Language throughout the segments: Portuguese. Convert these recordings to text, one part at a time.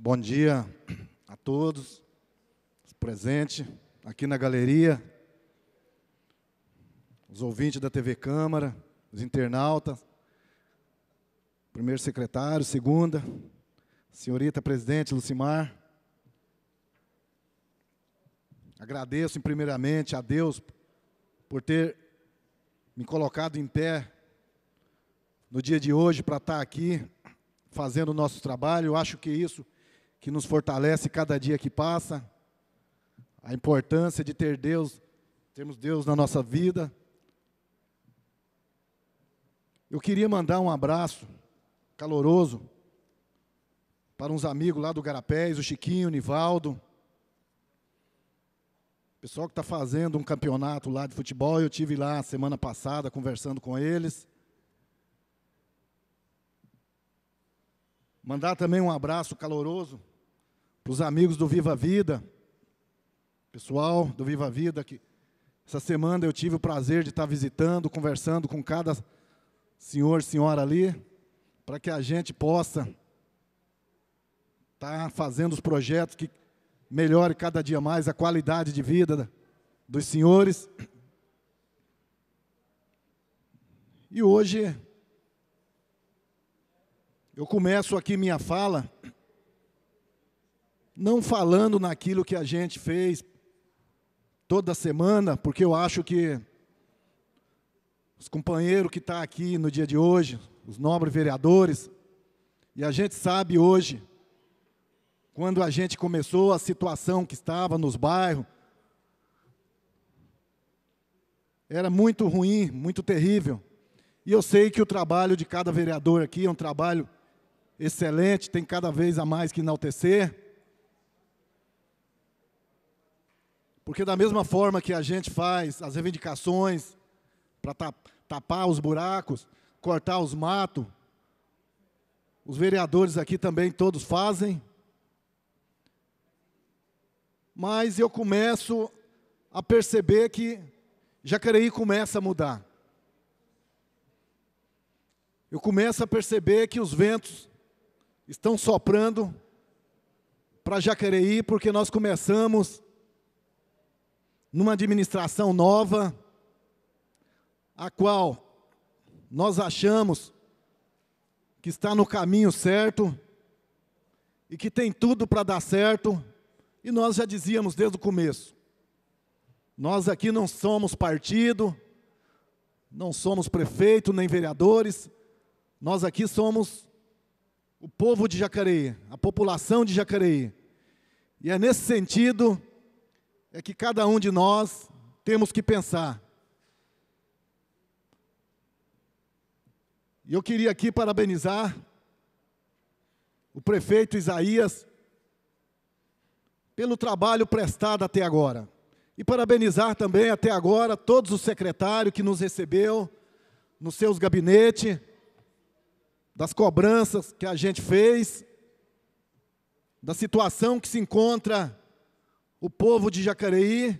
Bom dia a todos presentes aqui na galeria, os ouvintes da TV Câmara, os internautas, primeiro secretário, segunda, senhorita presidente Lucimar. Agradeço primeiramente a Deus por ter me colocado em pé no dia de hoje para estar aqui fazendo o nosso trabalho. Eu acho que isso que nos fortalece cada dia que passa, a importância de ter Deus, termos Deus na nossa vida. Eu queria mandar um abraço caloroso para uns amigos lá do Garapés, o Chiquinho, o Nivaldo. Pessoal que está fazendo um campeonato lá de futebol, eu tive lá semana passada conversando com eles. Mandar também um abraço caloroso para os amigos do Viva Vida, pessoal do Viva Vida, que essa semana eu tive o prazer de estar visitando, conversando com cada senhor, senhora ali, para que a gente possa estar tá fazendo os projetos que melhore cada dia mais a qualidade de vida dos senhores. E hoje eu começo aqui minha fala não falando naquilo que a gente fez toda semana, porque eu acho que os companheiros que estão tá aqui no dia de hoje, os nobres vereadores, e a gente sabe hoje, quando a gente começou a situação que estava nos bairros, era muito ruim, muito terrível. E eu sei que o trabalho de cada vereador aqui é um trabalho excelente, tem cada vez a mais que enaltecer. Porque da mesma forma que a gente faz as reivindicações para tapar os buracos, cortar os matos, os vereadores aqui também todos fazem. Mas eu começo a perceber que Jacareí começa a mudar. Eu começo a perceber que os ventos estão soprando para Jacareí, porque nós começamos numa administração nova, a qual nós achamos que está no caminho certo e que tem tudo para dar certo, e nós já dizíamos desde o começo: nós aqui não somos partido, não somos prefeito nem vereadores, nós aqui somos o povo de Jacareí, a população de Jacareí. E é nesse sentido é que cada um de nós temos que pensar. E eu queria aqui parabenizar o prefeito Isaías pelo trabalho prestado até agora. E parabenizar também até agora todos os secretários que nos recebeu nos seus gabinetes, das cobranças que a gente fez, da situação que se encontra o povo de Jacareí.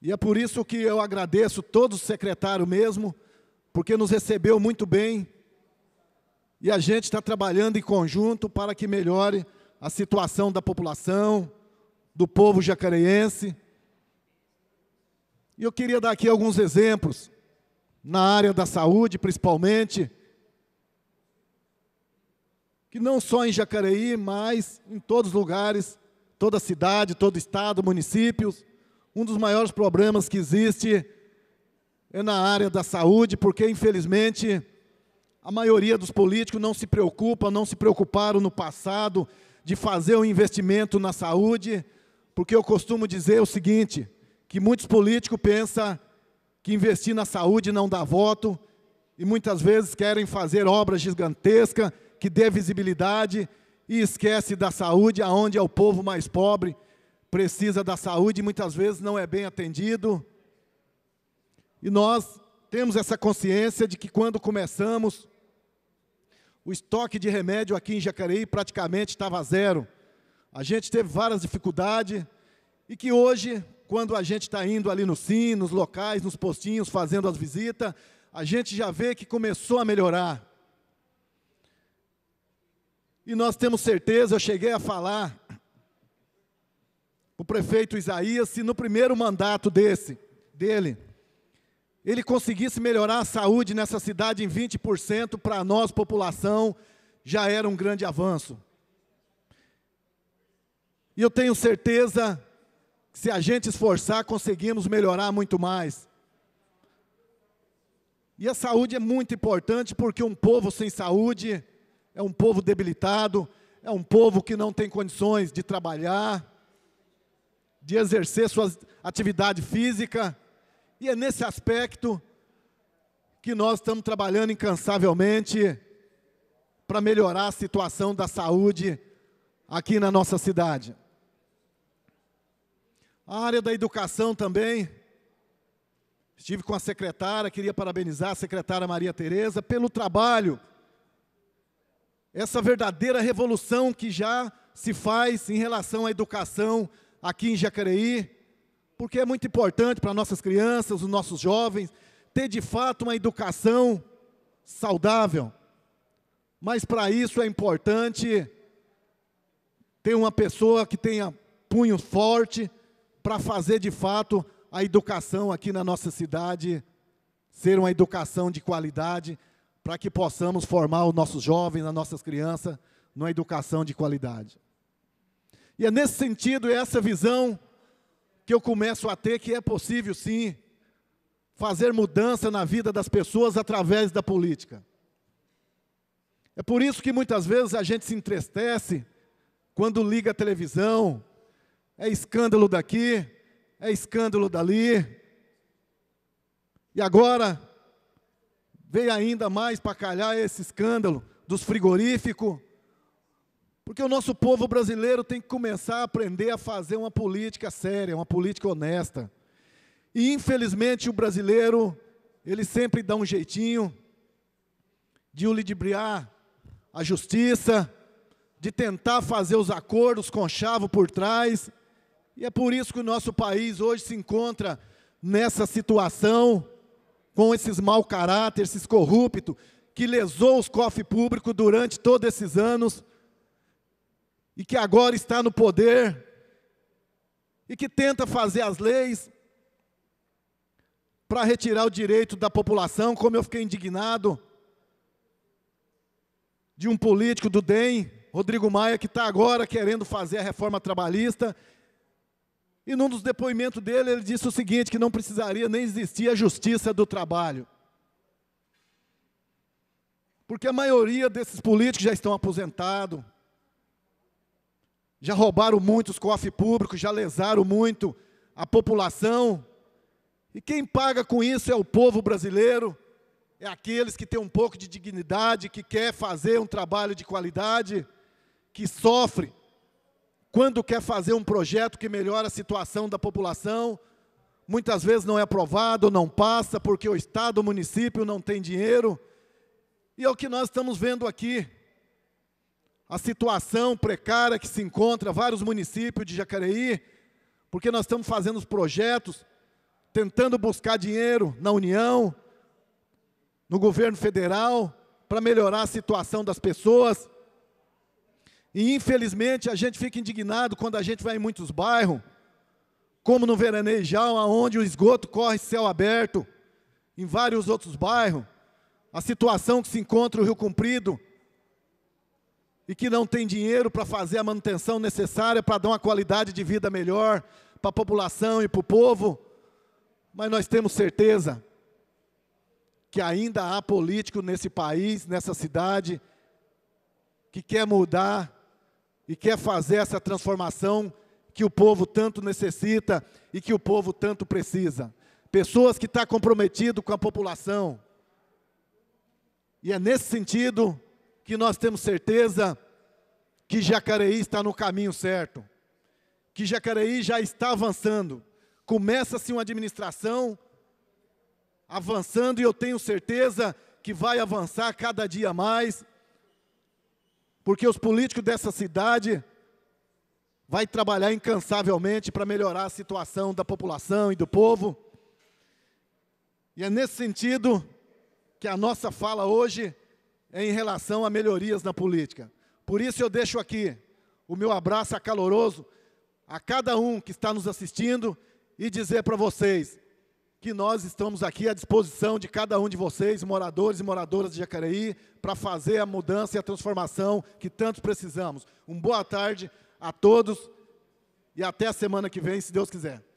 E é por isso que eu agradeço todo o secretário mesmo, porque nos recebeu muito bem. E a gente está trabalhando em conjunto para que melhore a situação da população, do povo jacareense. E eu queria dar aqui alguns exemplos, na área da saúde principalmente, que não só em Jacareí, mas em todos os lugares toda cidade, todo estado, municípios. Um dos maiores problemas que existe é na área da saúde, porque, infelizmente, a maioria dos políticos não se preocupa, não se preocuparam no passado de fazer um investimento na saúde, porque eu costumo dizer o seguinte, que muitos políticos pensam que investir na saúde não dá voto, e muitas vezes querem fazer obras gigantescas, que dê visibilidade, e esquece da saúde, aonde é o povo mais pobre, precisa da saúde e muitas vezes não é bem atendido. E nós temos essa consciência de que quando começamos, o estoque de remédio aqui em Jacareí praticamente estava zero. A gente teve várias dificuldades e que hoje, quando a gente está indo ali no SIM, nos locais, nos postinhos, fazendo as visitas, a gente já vê que começou a melhorar. E nós temos certeza, eu cheguei a falar o prefeito Isaías se no primeiro mandato desse, dele, ele conseguisse melhorar a saúde nessa cidade em 20% para nós, população, já era um grande avanço. E eu tenho certeza que se a gente esforçar, conseguimos melhorar muito mais. E a saúde é muito importante porque um povo sem saúde é um povo debilitado, é um povo que não tem condições de trabalhar, de exercer sua atividade física, e é nesse aspecto que nós estamos trabalhando incansavelmente para melhorar a situação da saúde aqui na nossa cidade. A área da educação também. Estive com a secretária, queria parabenizar a secretária Maria Tereza pelo trabalho essa verdadeira revolução que já se faz em relação à educação aqui em Jacareí, porque é muito importante para nossas crianças, os nossos jovens, ter de fato uma educação saudável. Mas para isso é importante ter uma pessoa que tenha punho forte para fazer de fato a educação aqui na nossa cidade ser uma educação de qualidade, para que possamos formar os nossos jovens, as nossas crianças, numa educação de qualidade. E é nesse sentido, é essa visão que eu começo a ter que é possível sim fazer mudança na vida das pessoas através da política. É por isso que muitas vezes a gente se entristece quando liga a televisão, é escândalo daqui, é escândalo dali. E agora veio ainda mais para calhar esse escândalo dos frigoríficos. Porque o nosso povo brasileiro tem que começar a aprender a fazer uma política séria, uma política honesta. E infelizmente o brasileiro, ele sempre dá um jeitinho de o ludibriar a justiça, de tentar fazer os acordos com chavo por trás. E é por isso que o nosso país hoje se encontra nessa situação com esses mau caráter, esses corruptos, que lesou os cofres públicos durante todos esses anos, e que agora está no poder, e que tenta fazer as leis para retirar o direito da população, como eu fiquei indignado de um político do DEM, Rodrigo Maia, que está agora querendo fazer a reforma trabalhista e num dos depoimentos dele, ele disse o seguinte: que não precisaria nem existir a justiça do trabalho. Porque a maioria desses políticos já estão aposentados, já roubaram muito os cofres públicos, já lesaram muito a população. E quem paga com isso é o povo brasileiro, é aqueles que têm um pouco de dignidade, que quer fazer um trabalho de qualidade, que sofre quando quer fazer um projeto que melhora a situação da população, muitas vezes não é aprovado, não passa, porque o Estado, o município não tem dinheiro. E é o que nós estamos vendo aqui. A situação precária que se encontra vários municípios de Jacareí, porque nós estamos fazendo os projetos, tentando buscar dinheiro na União, no governo federal, para melhorar a situação das pessoas, e infelizmente a gente fica indignado quando a gente vai em muitos bairros, como no Veranejal, onde o esgoto corre céu aberto, em vários outros bairros, a situação que se encontra o Rio Comprido, e que não tem dinheiro para fazer a manutenção necessária para dar uma qualidade de vida melhor para a população e para o povo, mas nós temos certeza que ainda há político nesse país, nessa cidade, que quer mudar e quer fazer essa transformação que o povo tanto necessita e que o povo tanto precisa. Pessoas que estão tá comprometido com a população. E é nesse sentido que nós temos certeza que Jacareí está no caminho certo, que Jacareí já está avançando. Começa-se uma administração avançando e eu tenho certeza que vai avançar cada dia mais porque os políticos dessa cidade vai trabalhar incansavelmente para melhorar a situação da população e do povo. E é nesse sentido que a nossa fala hoje é em relação a melhorias na política. Por isso eu deixo aqui o meu abraço acaloroso a cada um que está nos assistindo e dizer para vocês que nós estamos aqui à disposição de cada um de vocês, moradores e moradoras de Jacareí, para fazer a mudança e a transformação que tanto precisamos. Um boa tarde a todos e até a semana que vem, se Deus quiser.